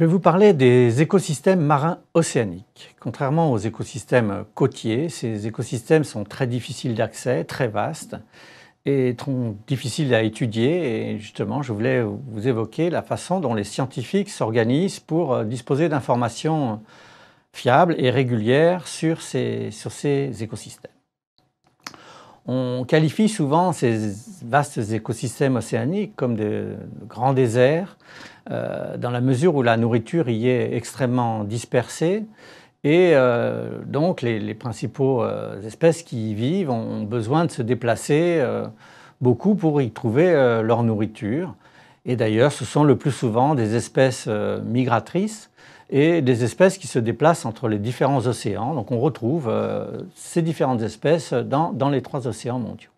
Je vais vous parler des écosystèmes marins océaniques. Contrairement aux écosystèmes côtiers, ces écosystèmes sont très difficiles d'accès, très vastes et trop difficiles à étudier. Et justement, je voulais vous évoquer la façon dont les scientifiques s'organisent pour euh, disposer d'informations fiables et régulières sur ces écosystèmes. On qualifie souvent ces vastes écosystèmes océaniques comme des grands déserts, euh, dans la mesure où la nourriture y est extrêmement dispersée. Et euh, donc les, principaux euh, espèces qui y vivent ont besoin de se déplacer beaucoup pour y trouver leur nourriture. Et d'ailleurs, ce sont le plus souvent des espèces migratrices et des espèces qui se déplacent entre les différents océans. Donc on retrouve euh, ces différentes espèces dans, les trois océans mondiaux.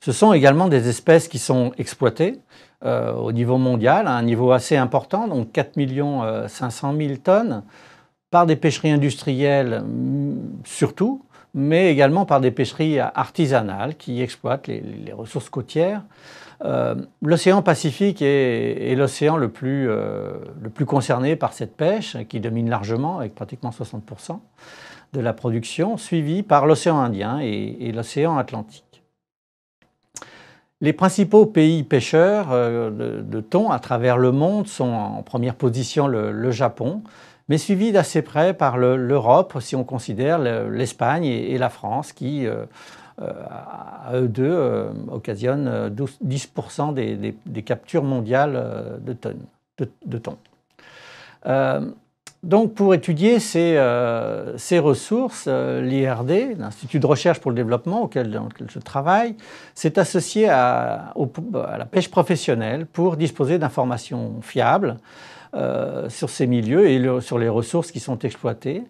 Ce sont également des espèces qui sont exploitées euh, au niveau mondial, à un niveau assez important, donc 4 500 000 tonnes, par des pêcheries industrielles mm, surtout, mais également par des pêcheries artisanales qui exploitent les, ressources côtières. Euh, l'océan Pacifique est, l'océan le, plus, euh, le plus concerné par cette pêche, qui domine largement, avec pratiquement 60% de la production, suivi par l'océan Indien et, l'océan Atlantique. Les principaux pays pêcheurs euh, de, thon à travers le monde sont en première position le Japon, mais suivi d'assez près par l'Europe, si on considère l'Espagne et, la France, qui, euh, euh, à eux deux, euh, occasionnent 10% des, captures mondiales de, tonnes, de, thon. donc, pour étudier ces, ressources, l'IRD, l'Institut de recherche pour le développement auquel, je travaille, s'est associé à la pêche professionnelle pour disposer d'informations fiables euh, sur ces milieux et sur les ressources qui sont exploitées.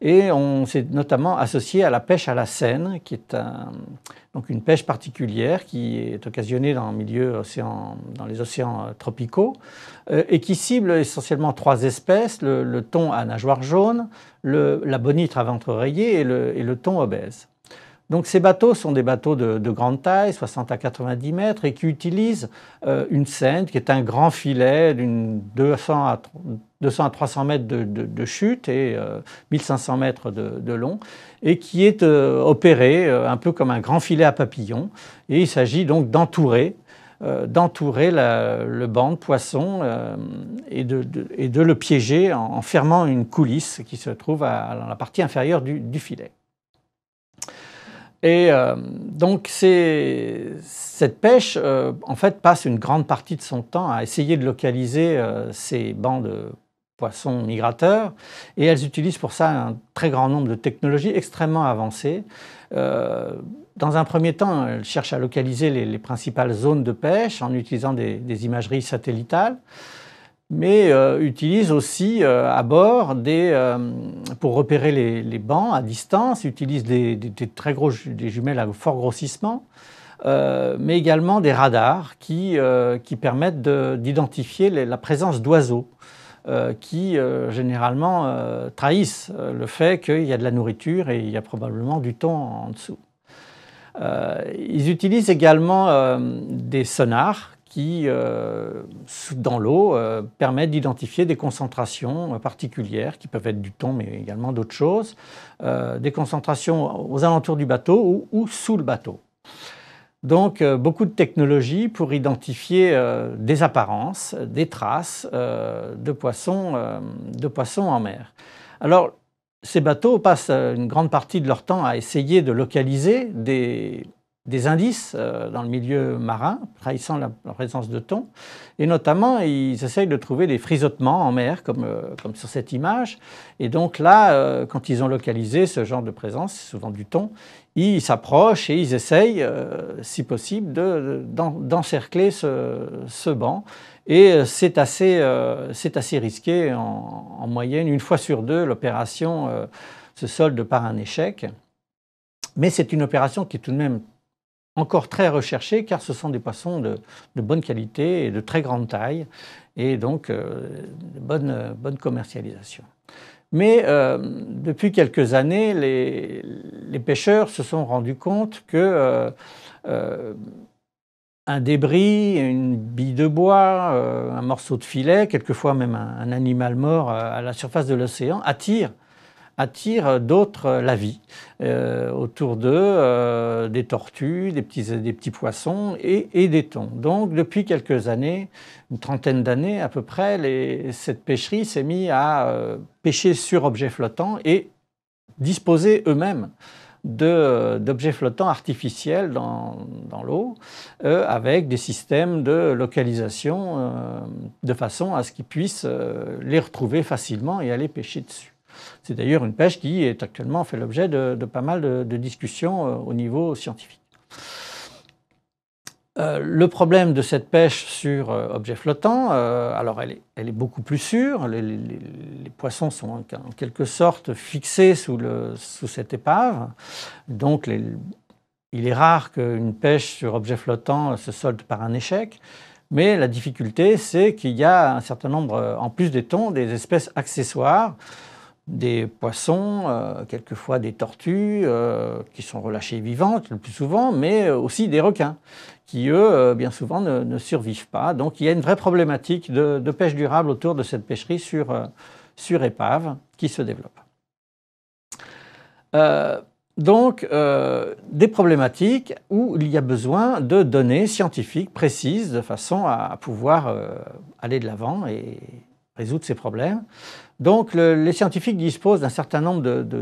Et on s'est notamment associé à la pêche à la Seine, qui est donc une pêche particulière qui est occasionnée dans, dans les océans euh, tropicaux euh, et qui cible essentiellement trois espèces, le, thon à nageoire jaune, la bonitre à ventre rayé et le, et le thon obèse. Donc ces bateaux sont des bateaux de, grande taille, 60 à 90 mètres, et qui utilisent euh, une scène qui est un grand filet d'une 200 à 300 mètres de, chute et 1500 euh, mètres de, long, et qui est euh, opéré un peu comme un grand filet à papillon. Et il s'agit donc d'entourer d'entourer le banc de poissons et, de, le piéger en, fermant une coulisse qui se trouve à, la partie inférieure du filet. Et euh, donc cette pêche, euh, en fait, passe une grande partie de son temps à essayer de localiser euh, ces bancs de poissons migrateurs. Et elles utilisent pour ça un très grand nombre de technologies extrêmement avancées. dans un premier temps, elles cherchent à localiser les, principales zones de pêche en utilisant des imageries satellitales mais euh, utilisent aussi euh, à bord euh, pour repérer les, bancs à distance, utilise des, très des jumelles à fort grossissement, mais également des radars qui, qui permettent d'identifier la présence d'oiseaux. qui généralement trahissent le fait qu'il y a de la nourriture et il y a probablement du thon en dessous. ils utilisent également des sonars qui, euh, dans l'eau, euh, permettent d'identifier des concentrations particulières, qui peuvent être du thon, mais également d'autres choses, euh, des concentrations aux alentours du bateau ou, ou sous le bateau. Donc, beaucoup de technologies pour identifier des apparences, des traces de, poissons, de poissons en mer. Alors, ces bateaux passent une grande partie de leur temps à essayer de localiser des des indices euh, dans le milieu marin, trahissant la, présence de thon. Et notamment, ils essayent de trouver des frisottements en mer, comme, euh, comme sur cette image. Et donc là, euh, quand ils ont localisé ce genre de présence, souvent du thon, ils s'approchent et ils essayent, si possible, d'encercler ce, ce, banc. Et c'est assez, assez, risqué en, moyenne. Une fois sur deux, l'opération se solde par un échec. Mais c'est une opération qui est tout de même encore très recherchés car ce sont des poissons de, bonne qualité et de très grande taille et donc euh, de euh, bonne, commercialisation. Mais euh, depuis quelques années, les, pêcheurs se sont rendus compte que un débris, une bille de bois, un morceau de filet, quelquefois même un animal mort à la surface de l'océan attire attire d'autres euh, la vie euh, autour d'eux, euh, des tortues, des petits, des petits poissons et, des thons. Donc depuis quelques années, une trentaine d'années à peu près, cette pêcherie s'est mise à pêcher sur objets flottants et disposer eux-mêmes d'objets flottants artificiels dans, l'eau, avec des systèmes de localisation, de façon à ce qu'ils puissent les retrouver facilement et aller pêcher dessus. C'est d'ailleurs une pêche qui est actuellement fait l'objet de, pas mal de, discussions euh, au niveau scientifique. Euh, le problème de cette pêche sur euh, objets flottants, alors elle est, beaucoup plus sûre, les, poissons sont en, quelque sorte fixés sous, cette épave, donc il est rare qu'une pêche sur objets flottants se solde par un échec. Mais la difficulté, c'est qu'il y a un certain nombre, en plus des thons, des espèces accessoires des poissons, euh, quelquefois des tortues euh, qui sont relâchées vivantes le plus souvent, mais euh, aussi des requins qui, eux, bien souvent ne, survivent pas. Donc il y a une vraie problématique de, pêche durable autour de cette pêcherie sur, sur épave qui se développe. donc des problématiques où il y a besoin de données scientifiques précises de façon à pouvoir aller de l'avant et, résoudre ces problèmes. Donc les scientifiques disposent d'un certain nombre de,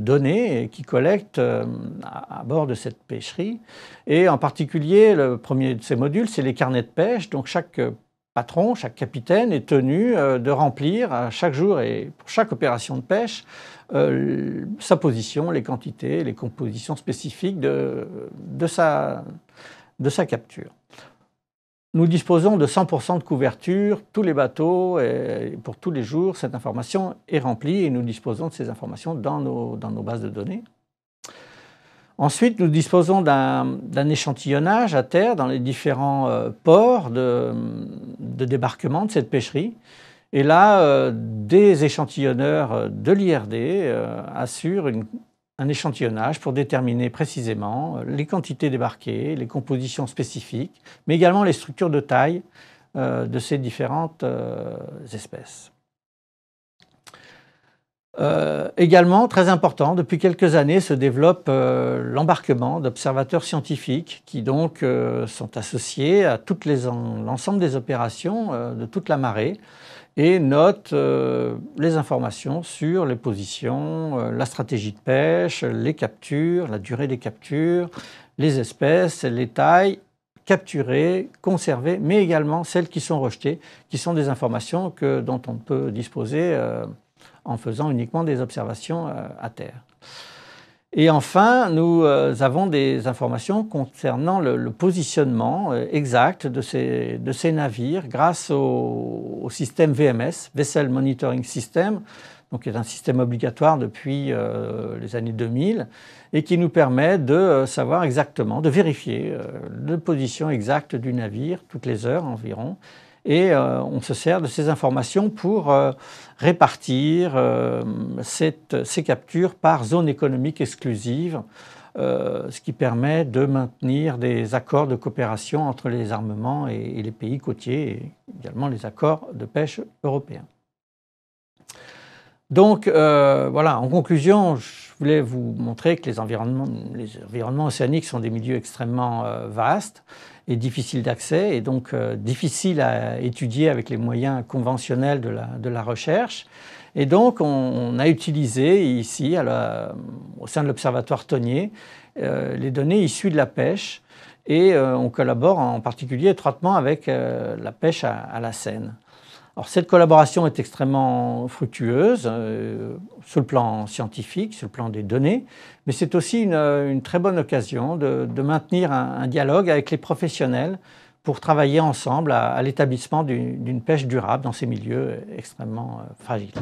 données qu'ils collectent euh, à, bord de cette pêcherie. Et en particulier, le premier de ces modules, c'est les carnets de pêche. Donc chaque euh, patron, chaque capitaine est tenu euh, de remplir à chaque jour et pour chaque opération de pêche sa position, les quantités, les compositions spécifiques de, de, sa, de sa capture. Nous disposons de 100% de couverture, tous les bateaux, pour tous les jours, cette information est remplie et nous disposons de ces informations dans nos, bases de données. Ensuite, nous disposons d'un échantillonnage à terre dans les différents euh, ports de, débarquement de cette pêcherie. Et là, euh, des échantillonneurs euh, de l'IRD assurent une, un échantillonnage pour déterminer précisément euh, les quantités débarquées, les compositions spécifiques, mais également les structures de taille euh, de ces différentes euh, espèces. également, très important, depuis quelques années se développe l'embarquement d'observateurs scientifiques qui donc sont associés à l'ensemble des opérations de toute la marée et note euh, les informations sur les positions, euh, la stratégie de pêche, les captures, la durée des captures, les espèces, les tailles capturées, conservées, mais également celles qui sont rejetées, qui sont des informations que, dont on peut disposer euh, en faisant uniquement des observations à terre. Et enfin, nous euh, avons des informations concernant le, positionnement euh, exact de ces, navires grâce au, système VMS, Vessel Monitoring System, donc qui est un système obligatoire depuis euh, les années 2000 et qui nous permet de savoir exactement, de vérifier la position exacte du navire toutes les heures environ et euh, on se sert de ces informations pour euh, répartir euh, ces captures par zone économique exclusive, ce qui permet de maintenir des accords de coopération entre les armements et, les pays côtiers, et également les accords de pêche européens. Donc voilà, en conclusion, voulais vous montrer que les environnements, océaniques sont des milieux extrêmement euh, vastes et difficiles d'accès et donc euh, difficiles à étudier avec les moyens conventionnels de la, recherche. Et donc on, a utilisé ici, au sein de l'Observatoire Tonnier, euh, les données issues de la pêche et on collabore en particulier étroitement avec la pêche à la Seine cette collaboration est extrêmement fructueuse euh, sur le plan scientifique, sur le plan des données, mais c'est aussi une, euh, très bonne occasion de, maintenir un, dialogue avec les professionnels pour travailler ensemble à l'établissement d'une pêche durable dans ces milieux extrêmement euh, fragiles.